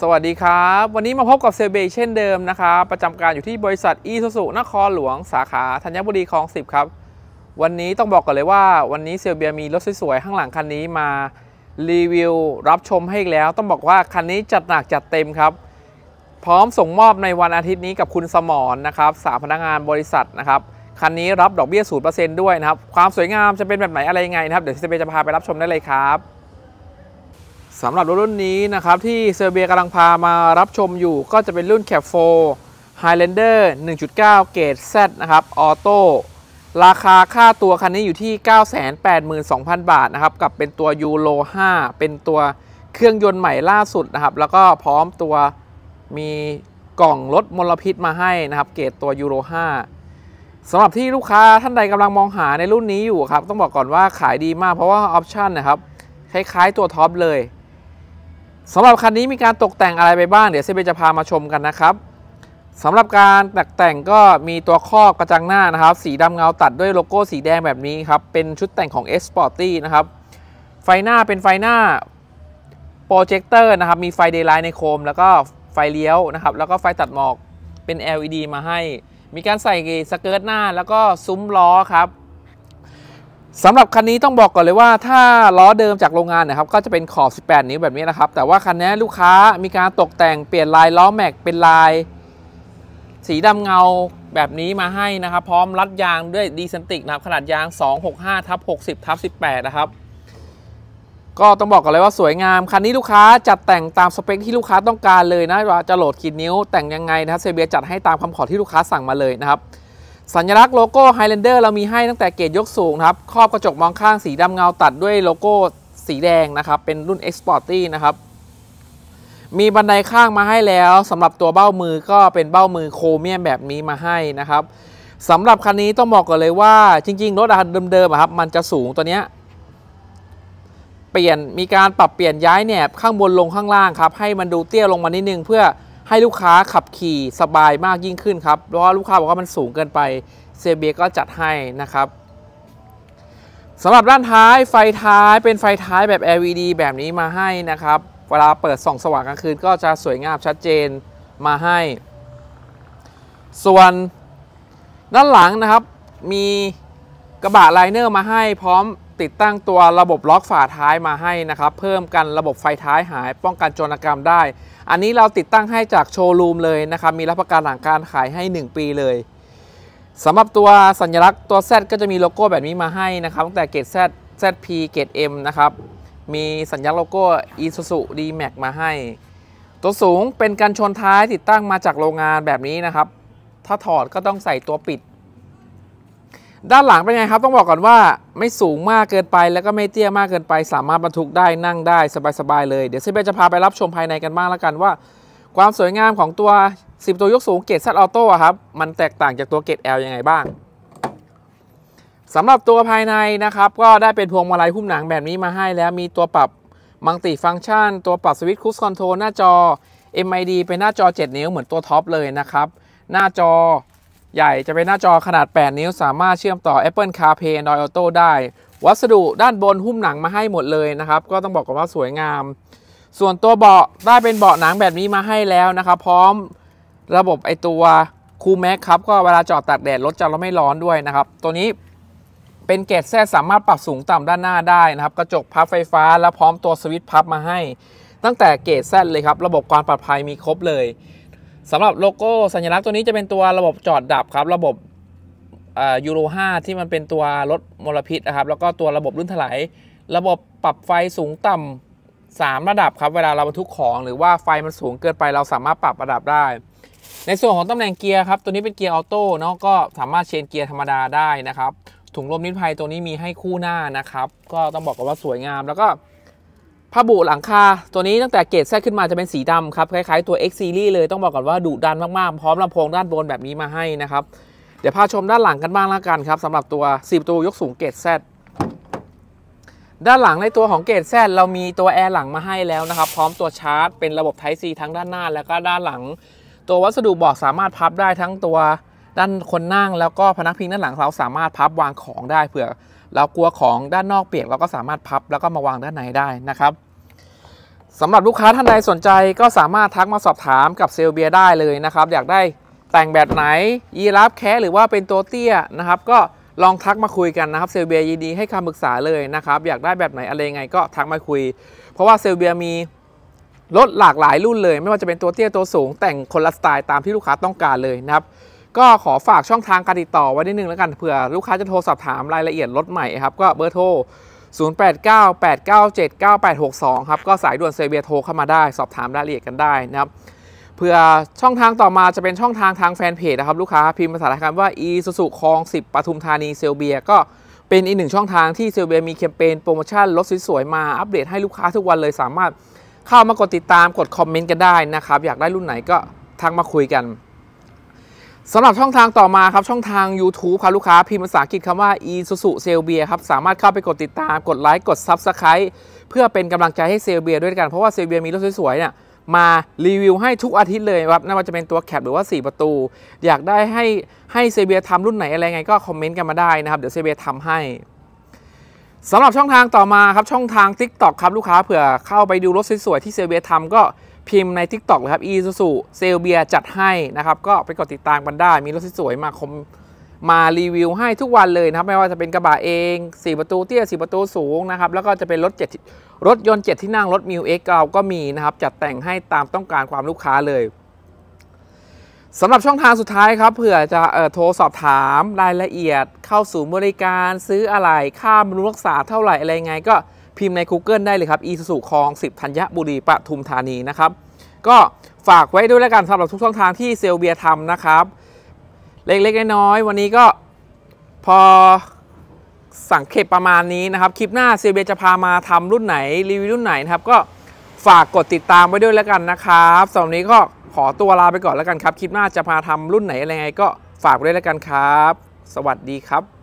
สวัสดีครับ วันนี้มาพบกับเซเบเช่นเดิมนะครับ ประจำการอยู่ที่บริษัทอีสุสุนครหลวงสาขาธัญบุรีคลองสิบครับ วันนี้ต้องบอกก่อนเลยว่าวันนี้เซเบียมีรถสวยๆข้างหลังคันนี้มารีวิวรับชมให้อีกแล้ว ต้องบอกว่าคันนี้จัดหนักจัดเต็มครับ พร้อมส่งมอบในวันอาทิตย์นี้กับคุณสมรนนะครับสามพนักงานบริษัทนะครับคันนี้รับดอกเบี้ยศูนย์เปอร์เซ็นต์ด้วยนะครับความสวยงามจะเป็นแบบไหนอะไรยังไงนะครับเดี๋ยวเซเบียจะพาไปรับชมได้เลยครับสำหรับรถรุ่นนี้นะครับที่เซอร์เบียกำลังพามารับชมอยู่ ก็จะเป็นรุ่นแคปโฟ Highlander 1.9 เกรด Z นะครับ ออโต้ราคาค่าตัวคันนี้อยู่ที่ 982,000 บาทนะครับกับเป็นตัวยูโร5เป็นตัวเครื่องยนต์ใหม่ล่าสุดนะครับ แล้วก็พร้อมตัวมีกล่องลดมลพิษมาให้นะครับ เกรดตัวยูโร5สำหรับที่ลูกค้าท่านใดกำลังมองหาในรุ่นนี้อยู่ครับต้องบอกก่อนว่าขายดีมากเพราะว่าออปชั่นนะครับคล้ายๆตัวท็อปเลยสำหรับคันนี้มีการตกแต่งอะไรไปบ้าง เดี๋ยวเซเบจะพามาชมกันนะครับ สำหรับการตกแต่งก็มีตัวครอบกระจังหน้านะครับ สีดำเงาตัดด้วยโลโก้สีแดงแบบนี้ครับ เป็นชุดแต่งของ S Sporty นะครับ ไฟหน้าเป็นไฟหน้าโปรเจคเตอร์นะครับ มีไฟเดย์ไลท์ในโคม แล้วก็ไฟเลี้ยวนะครับ แล้วก็ไฟตัดหมอกเป็น LED มาให้ มีการใส่สเกิร์ตหน้า แล้วก็ซุ้มล้อครับสำหรับคันนี้ต้องบอกก่อนเลยว่า ถ้าล้อเดิมจากโรงงานนะครับ ก็จะเป็นขอบ18นิ้วแบบนี้นะครับ แต่ว่าคันนี้ลูกค้ามีการตกแต่งเปลี่ยนลายล้อแม็กเป็นลาย สีดำเงาแบบนี้มาให้นะครับพร้อมรัดยางด้วยดีซันติกนะครับขนาดยาง265ทับ60ทับ18 นะครับ ก็ต้องบอกก่อนเลยว่าสวยงาม คันนี้ลูกค้าจัดแต่งตามสเปคที่ลูกค้าต้องการเลยนะว่าจะโหลดขีดนิ้วแต่งยังไงนะครับเซเบียจัดให้ตามคำขอที่ลูกค้าสั่งมาเลยนะครับสัญลักษณ์โลโก้ Highlander เรามีให้ตั้งแต่เกรดยกสูงครับครอบกระจกมองข้างสีดำเงาตัดด้วยโลโก้สีแดงนะครับ เป็นรุ่น e x p o r t ้นะครับมีบันไดข้างมาให้แล้วสำหรับตัวเบ้ามือก็เป็นเบ้ามือโครเมียมแบบนี้มาให้นะครับสำหรับคันนี้ต้องบอกก่อนเลยว่า จริงๆ รถเดิมๆครับมันจะสูงตัวเนี้ย เปลี่ยนมีการปรับเปลี่ยนย้ายแหนบข้างบนลงข้างล่างครับให้มันดูเตี้ยลงมานิดนึงเพื่อให้ลูกค้าขับขี่สบายมากยิ่งขึ้นครับเพราะว่าลูกค้าบอกว่ามันสูงเกินไปเซเบียก็จัดให้นะครับสำหรับด้านท้ายไฟท้ายเป็นไฟท้ายแบบ LED แบบนี้มาให้นะครับเวลาเปิดส่องสว่างกลางคืนก็จะสวยงามชัดเจนมาให้ ส่วนด้านหลังนะครับมีกระบะไลเนอร์มาให้พร้อมติดตั้งตัวระบบล็อกฝาท้ายมาให้นะครับเพิ่มกันระบบไฟท้ายหายป้องกันโจรกรรมได้ อันนี้เราติดตั้งให้จากโชว์รูมเลยนะครับมีรับประกันหลังการขายให้ 1 ปีเลยสำหรับตัวสัญลักษณ์ตัว Z ก็จะมีโลโก้แบบนี้มาให้นะครับตั้งแต่เกรด Z ZP เกรด M นะครับมีสัญลักษณ์โลโก้ Isuzu D-Max มาให้ ตัวสูงเป็นกันชนท้ายติดตั้งมาจากโรงงานแบบนี้นะครับ ถ้าถอดก็ต้องใส่ตัวปิดด้านหลังเป็นไงครับต้องบอกก่อนว่าไม่สูงมากเกินไปแล้วก็ไม่เตี้ยมากเกินไป สามารถบรรทุกได้นั่งได้สบายๆ เลย เดี๋ยวเซเบจะพาไปรับชมภายในกันบ้างแล้วกันว่า ความสวยงามของตัว 10 ตัวยกสูงเกรซัตออโต้ครับมันแตกต่างจากตัวเกรอลยังไงบ้างสำหรับตัวภายในนะครับ ก็ได้เป็นพวงมาลัยหุ้มหนังแบบนี้มาให้แล้วมีตัวปรับมังติฟังก์ชัน ตัวปรับสวิตช์คูสคอนโทรลหน้าจอ MID เป็นหน้าจอ7นิ้วเหมือนตัวท็อปเลยนะครับ หน้าจอใหญ่ จะเป็นหน้าจอขนาด 8 นิ้วสามารถเชื่อมต่อ Apple CarPlay Android Auto ได้ วัสดุด้านบนหุ้มหนังมาให้หมดเลยนะครับ ก็ต้องบอกก่อนว่าสวยงาม ส่วนตัวเบาะ ได้เป็นเบาะหนังแบบนี้มาให้แล้วนะครับ พร้อมระบบไอตัวคูแม็กครับก็เวลาจอดตากแดดรถจะไม่ร้อนด้วยนะครับ ตัวนี้เป็นเกจแท้สามารถปรับสูงต่ำด้านหน้าได้นะครับกระจกพับไฟฟ้า และพร้อมตัวสวิตช์พับมาให้ตั้งแต่เกจแท้เลยครับระบบความปลอดภัยมีครบเลยสำหรับโลโก้สัญลักษณ์ตัวนี้จะเป็นตัวระบบจอดดับครับ ระบบยูโร5ที่มันเป็นตัวรถมลพิษนะครับแล้วก็ตัวระบบลื่นถลายระบบปรับไฟสูงต่ำ 3 ระดับครับเวลาเราบรรทุกของ หรือว่าไฟมันสูงเกินไป เราสามารถปรับระดับได้ ในส่วนของตำแหน่งเกียร์ครับตัวนี้เป็นเกียร์ออโต้เนาะก็สามารถเชนเกียร์ธรรมดาได้นะครับถุงลมนิรภัยตัวนี้มีให้คู่หน้านะครับก็ต้องบอกกันว่าสวยงามแล้วก็ผ้าบุหลังคาตัวนี้ตั้งแต่เกรดแทรกขึ้นมาจะเป็นสีดำครับคล้ายๆตัว X Series เลยต้องบอกก่อนว่าดุดันมากๆพร้อมลำโพงด้านบนแบบนี้มาให้นะครับเดี๋ยวพาชมด้านหลังกันบ้างละกันครับสำหรับตัว10ตัวยกสูงเกรดแซด้านหลังในตัวของเกรดแซเรามีตัวแอร์หลังมาให้แล้วนะครับพร้อมตัวชาร์จเป็นระบบ Type C ทั้งด้านหน้าแล้วก็ด้านหลัง ตัววัสดุบอกสามารถพับได้ทั้งตัวด้านคนนั่ง แล้วก็พนักพิงด้านหลังเราสามารถพับวางของได้เผื่อเรากลัวของด้านนอกเปียกเราก็สามารถพับแล้วก็มาวางด้านในได้นะครับสำหรับลูกค้าท่านใดสนใจก็สามารถทักมาสอบถามกับเซลเบียได้เลยนะครับ อยากได้แต่งแบบไหนยีรับแคหรือว่าเป็นตัวเตี้ยนะครับ ก็ลองทักมาคุยกันนะครับ เซลเบียยินดีให้คำปรึกษาเลยนะครับ อยากได้แบบไหนอะไรไงก็ทักมาคุย เพราะว่าเซลเบียมีรถหลากหลายรุ่นเลย ไม่ว่าจะเป็นตัวเตี้ยตัวสูง แต่งคนละสไตล์ตามที่ลูกค้าต้องการเลยนะครับก็ขอฝากช่องทางการติดต่อไว้นิดนึงแล้วกันเผื่อลูกค้าจะโทรสอบถามรายละเอียดรถใหม่ครับ ก็เบอร์โทร 0898979862 ครับ ก็สายด่วนเซเบียโทรเข้ามาได้สอบถามรายละเอียดกันได้นะครับเพื่อช่องทางต่อมาจะเป็นช่องทางทางแฟนเพจนะครับลูกค้าพิมพ์ภาษาไทยคำว่า e สุสุคลอง 10 ปทุมธานีเซลเบียก็เป็นอีกหนึ่งช่องทางที่เซลเบียมีแคมเปญโปรโมชั่นรถสวยๆมาอัปเดตให้ลูกค้าทุกวันเลย สามารถเข้ามากดติดตามกดคอมเมนต์กันได้นะครับอยากได้รุ่นไหนก็ทักมาคุยกันสำหรับช่องทางต่อมาครับช่องทาง YouTube ครับลูกค้า พิมพ์ภาษาอังกฤษคำว่า e s u s u s e l b i a ครับ สามารถเข้าไปกดติดตามกดไลค์กด Subscribe เพื่อเป็นกำลังใจให้เซลเบียด้วยกัน เพราะว่าเซลเบียมีรถสวยๆเนี่ยมารีวิวให้ทุกอาทิตย์เลยครับไม่ว่าจะเป็นตัวแคปหรือว่า 4 ประตู อยากได้ให้ให้เซเบียทำรุ่นไหนอะไรไง ก็คอมเมนต์กันมาได้นะครับ เดี๋ยวเซเบียทำให้สำหรับช่องทางต่อมาครับช่องทาง TikTok ครับลูกค้าเผื่อเข้าไปดูรถสวยๆที่เซเบียทำก็พิมพ์ใน Tik t o อกเลยครับ อีซูซูเซลเบียจัดให้นะครับ ก็ไปกดติดตามกันได้ มีรถสวยมาคมมารีวิวให้ทุกวันเลยนะครับ ไม่ว่าจะเป็นกระบะเอง 4 ประตูเตี้ย 4 ประตูสูงนะครับ แล้วก็จะเป็นรถ7 รถยนต์ 7ที่นั่งรถมิวเอ็กเราก็มีนะครับ จัดแต่งให้ตามต้องการความลูกค้าเลยสำหรับช่องทางสุดท้ายครับเผื่อจะออโทรสอบถามรายละเอียดเข้าสู่บริการซื้ออะไรค่าบำรุงรักษาเท่าไหร่อะไรไงก็พิมพ์ใน Google ได้เลยครับอีสุสุคลอง 10ธัญบุรีปทุมธานีนะครับ ก็ฝากไว้ด้วยแล้วกันสำหรับทุกช่องทางที่เซลเบียทำนะครับ เล็กๆน้อยๆวันนี้ก็พอสังเขตประมาณนี้นะครับ คลิปหน้าเซลเบียจะพามาทำรุ่นไหนรีวิวรุ่นไหนนะครับก็ฝากกดติดตามไว้ด้วยแล้วกันนะครับสำหรับนี้ก็ขอตัวลาไปก่อนแล้วกันครับคลิปหน้าจะพาทำรุ่นไหนอะไรไงก็ฝากไว้ด้วยแล้วกันครับ สวัสดีครับ